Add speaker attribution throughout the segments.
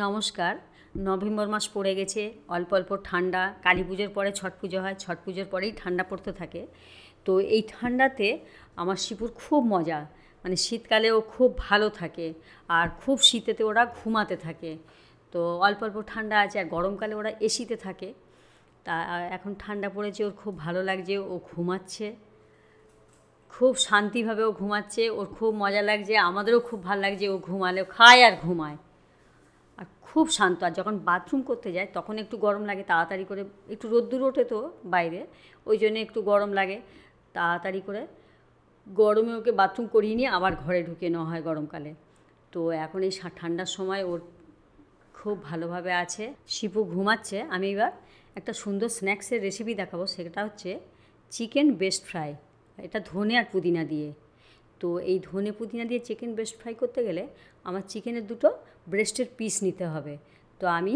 Speaker 1: নমস্কার নভেম্বর মাস পড়ে গেছে অল্প অল্প ঠান্ডা কালী পুজোর পরে ছট পুজো হয় ছট পুজোর পরেই ঠান্ডা পড়তে থাকে তো এই ঠান্ডাতে আমার শিপুর খুব মজা মানে শীতকালে ও খুব ভালো থাকে আর খুব শীতেতে ওরা ঘুমাতে থাকে তো অল্প অল্প ঠান্ডা আছে আর গরমকালে ওরা এসিতে থাকে তা এখন ঠান্ডা পড়েছে ওর খুব ভালো লাগছে ও ঘুমাচ্ছে খুব শান্তিভাবে ও ঘুমাচ্ছে ওর খুব মজা লাগছে আমাদেরও খুব ভালো লাগছে ও ঘুমালে খায় আর ঘুমায় আর খুব শান্ত আর যখন বাথরুম করতে যায় তখন একটু গরম লাগে তাড়াতাড়ি করে একটু রোদ্দুর ওঠে তো বাইরে ওই জন্য একটু গরম লাগে তাড়াতাড়ি করে গরমে ওকে বাথরুম করিয়ে নিয়ে আবার ঘরে ঢুকে নেওয়া হয় গরমকালে তো এখন এই ঠান্ডার সময় ওর খুব ভালোভাবে আছে শিপু ঘুমাচ্ছে আমি এবার একটা সুন্দর স্ন্যাক্সের রেসিপি দেখাবো সেটা হচ্ছে চিকেন বেস্ট ফ্রাই এটা ধনে আর পুদিনা দিয়ে তো এই ধনে পুদিনা দিয়ে চিকেন বেস্ট ফ্রাই করতে গেলে আমার চিকেনের দুটো ব্রেস্টের পিস নিতে হবে তো আমি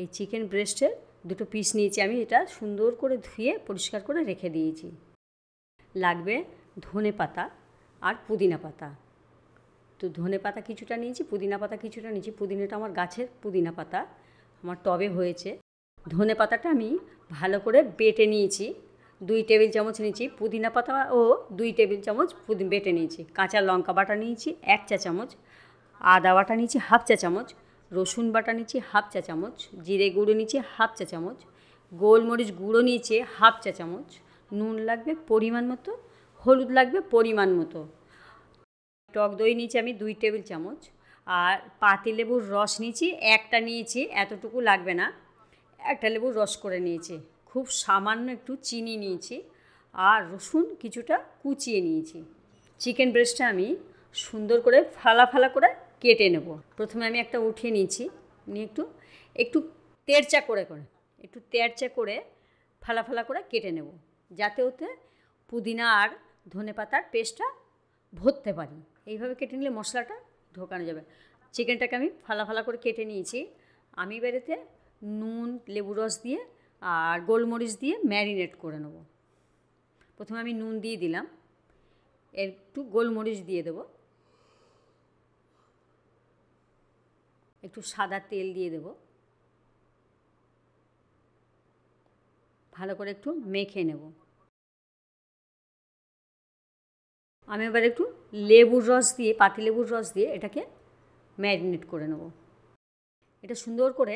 Speaker 1: এই চিকেন ব্রেস্টের দুটো পিস নিয়েছি আমি এটা সুন্দর করে ধুয়ে পরিষ্কার করে রেখে দিয়েছি লাগবে ধনে পাতা আর পুদিনা পাতা তো ধনে পাতা কিছুটা নিয়েছি পুদিনা পাতা কিছুটা নিয়েছি পুদিনাটা আমার গাছের পুদিনা পাতা আমার টবে হয়েছে ধনে পাতাটা আমি ভালো করে বেটে নিয়েছি দুই টেবিল চামচ নিয়েছি পুদিনা পাতা ও দুই টেবিল চামচ বেটে নিয়েছি কাঁচা লঙ্কা বাটা নিয়েছি এক চা চামচ আদা বাটা নিচ্ছি হাফ চা চামচ রসুন বাটা নিচ্ছি হাফ চা চামচ জিরে গুঁড়ো নিচ্ছি হাফ চা চামচ গোলমরিচ গুঁড়ো নিয়েছে হাফ চা চামচ নুন লাগবে পরিমাণ মতো হলুদ লাগবে পরিমাণ মতো টক দই নিয়েছি আমি দুই টেবিল চামচ আর পাতিলেবুর রস নিয়েছি একটা নিয়েছি এতটুকু লাগবে না একটা লেবুর রস করে নিয়েছি খুব সামান্য একটু চিনি নিয়েছি আর রসুন কিছুটা কুচিয়ে নিয়েছি চিকেন ব্রেস্টটা আমি সুন্দর করে ফালা ফালা করে কেটে নেব প্রথমে আমি একটা উঠিয়ে নিয়েছি নিয়ে একটু একটু তেরচা করে করে একটু তেরচা করে ফালা ফালা করে কেটে নেব যাতে ওতে পুদিনা আর ধনে পাতার পেস্টটা ভরতে পারি এইভাবে কেটে নিলে মশলাটা ঢোকানো যাবে চিকেনটাকে আমি ফালা ফালা করে কেটে নিয়েছি আমি বেরেতে নুন লেবু রস দিয়ে আর গোলমরিচ দিয়ে ম্যারিনেট করে নেব প্রথমে আমি নুন দিয়ে দিলাম একটু গোলমরিচ দিয়ে দেবো একটু সাদা তেল দিয়ে দেব ভালো করে একটু মেখে নেব আমি এবার একটু লেবুর রস দিয়ে পাতিলেবুর রস দিয়ে এটাকে ম্যারিনেট করে নেব এটা সুন্দর করে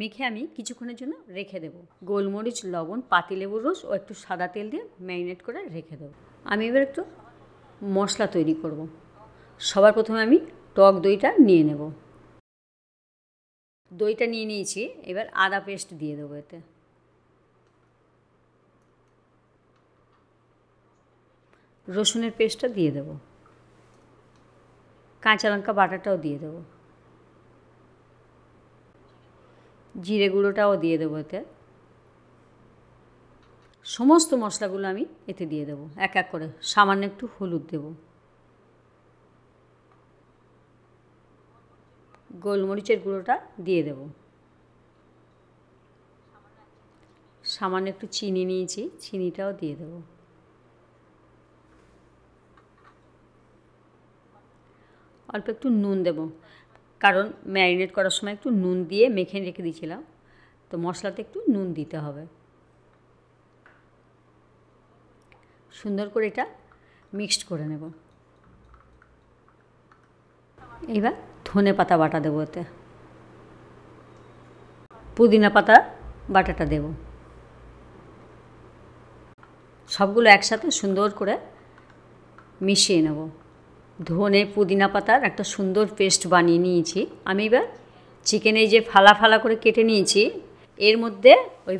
Speaker 1: মেখে আমি কিছুক্ষণের জন্য রেখে দেবো গোলমরিচ লবণ পাতিলেবুর রস ও একটু সাদা তেল দিয়ে ম্যারিনেট করে রেখে দেবো আমি এবার একটু মশলা তৈরি করব সবার প্রথমে আমি টক দইটা নিয়ে নেবো দইটা নিয়ে নিয়েছি এবার আদা পেস্ট দিয়ে দেবো এতে রসুনের পেস্টটা দিয়ে দেবো কাঁচা লঙ্কা বাটাটাও দিয়ে দেবো জিরে গুঁড়োটাও দিয়ে দেবো এতে সমস্ত মশলাগুলো আমি এতে দিয়ে দেবো এক এক করে সামান্য একটু হলুদ দেবো গোলমরিচের গুঁড়োটা দিয়ে দেব সামান্য একটু চিনি নিয়েছি চিনিটাও দিয়ে দেব অল্প একটু নুন দেব কারণ ম্যারিনেট করার সময় একটু নুন দিয়ে মেখে রেখে দিয়েছিলাম তো মশলাতে একটু নুন দিতে হবে সুন্দর করে এটা মিক্সড করে নেব এইবার ধনে পাতা বাটা দেবো এতে পুদিনা পাতা বাটাটা দেব সবগুলো একসাথে সুন্দর করে মিশিয়ে নেব ধনে পুদিনা পাতার একটা সুন্দর পেস্ট বানিয়ে নিয়েছি আমি এবার চিকেনে যে ফালা ফালা করে কেটে নিয়েছি এর মধ্যে ওই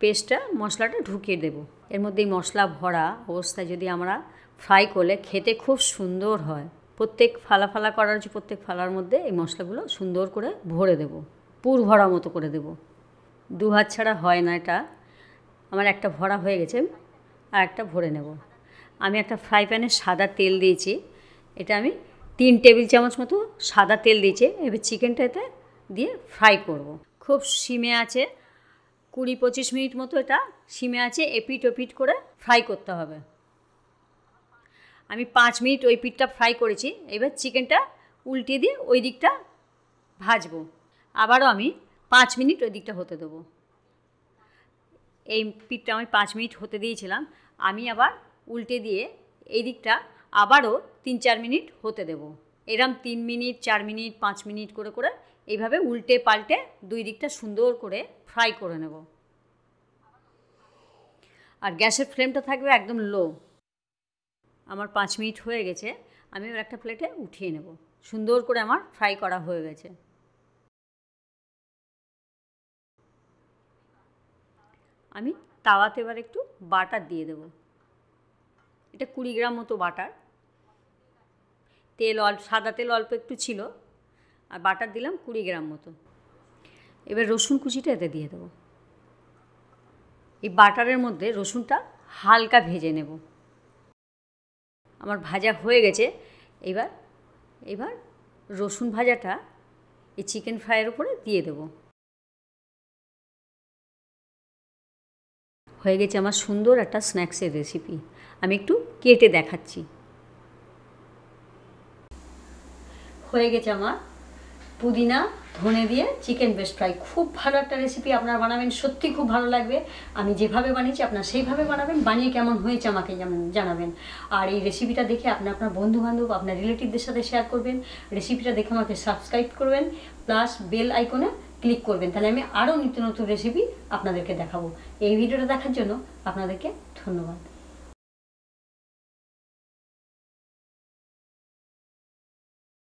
Speaker 1: পেস্টটা মশলাটা ঢুকিয়ে দেব এর মধ্যেই মশলা ভরা অবস্থায় যদি আমরা ফ্রাই করলে খেতে খুব সুন্দর হয় প্রত্যেক ফালা ফালা করার যে প্রত্যেক ফালার মধ্যে এই মশলাগুলো সুন্দর করে ভরে দেব পুর ভরা মতো করে দেব দু হাত ছাড়া হয় না এটা আমার একটা ভরা হয়ে গেছে আর একটা ভরে নেব আমি একটা ফ্রাই প্যানে সাদা তেল দিয়েছি এটা আমি তিন টেবিল চামচ মতো সাদা তেল দিয়েছি এবার চিকেনটাতে দিয়ে ফ্রাই করব। খুব সিমে আছে কুড়ি পঁচিশ মিনিট মতো এটা সিমে আছে এপিট ওপিট করে ফ্রাই করতে হবে আমি পাঁচ মিনিট ওই পিঠটা ফ্রাই করেছি এবার চিকেনটা উল্টে দিয়ে ওই দিকটা ভাজবো আবারও আমি পাঁচ মিনিট ওই দিকটা হতে দেবো এই পিঠটা আমি পাঁচ মিনিট হতে দিয়েছিলাম আমি আবার উল্টে দিয়ে এই দিকটা আবারও তিন চার মিনিট হতে দেব এরম তিন মিনিট চার মিনিট পাঁচ মিনিট করে করে এইভাবে উল্টে পাল্টে দুই দিকটা সুন্দর করে ফ্রাই করে নেব আর গ্যাসের ফ্লেমটা থাকবে একদম লো আমার পাঁচ মিনিট হয়ে গেছে আমি ওর একটা প্লেটে উঠিয়ে নেব সুন্দর করে আমার ফ্রাই করা হয়ে গেছে আমি তাওয়াতে এবার একটু বাটার দিয়ে দেব এটা কুড়ি গ্রাম মতো বাটার তেল অল্প সাদা তেল অল্প একটু ছিল আর বাটার দিলাম কুড়ি গ্রাম মতো এবার রসুন কুচিটা এতে দিয়ে দেবো এই বাটারের মধ্যে রসুনটা হালকা ভেজে নেবো আমার ভাজা হয়ে গেছে এবার এবার রসুন ভাজাটা এই চিকেন ফ্রাইয়ের উপরে দিয়ে দেব হয়ে গেছে আমার সুন্দর একটা স্ন্যাক্সের রেসিপি আমি একটু কেটে দেখাচ্ছি হয়ে গেছে আমার পুদিনা ধনে দিয়ে চিকেন বেস্ট ফ্রাই খুব ভালো একটা রেসিপি আপনার বানাবেন সত্যি খুব ভালো লাগবে আমি যেভাবে বানিয়েছি আপনার সেইভাবে বানাবেন বানিয়ে কেমন হয়েছে আমাকে যেমন জানাবেন আর এই রেসিপিটা দেখে আপনি আপনার বন্ধুবান্ধব আপনার রিলেটিভদের সাথে শেয়ার করবেন রেসিপিটা দেখে আমাকে সাবস্ক্রাইব করবেন প্লাস বেল আইকনে ক্লিক করবেন তাহলে আমি আরও নিত্য নতুন রেসিপি আপনাদেরকে দেখাবো এই ভিডিওটা দেখার জন্য আপনাদেরকে ধন্যবাদ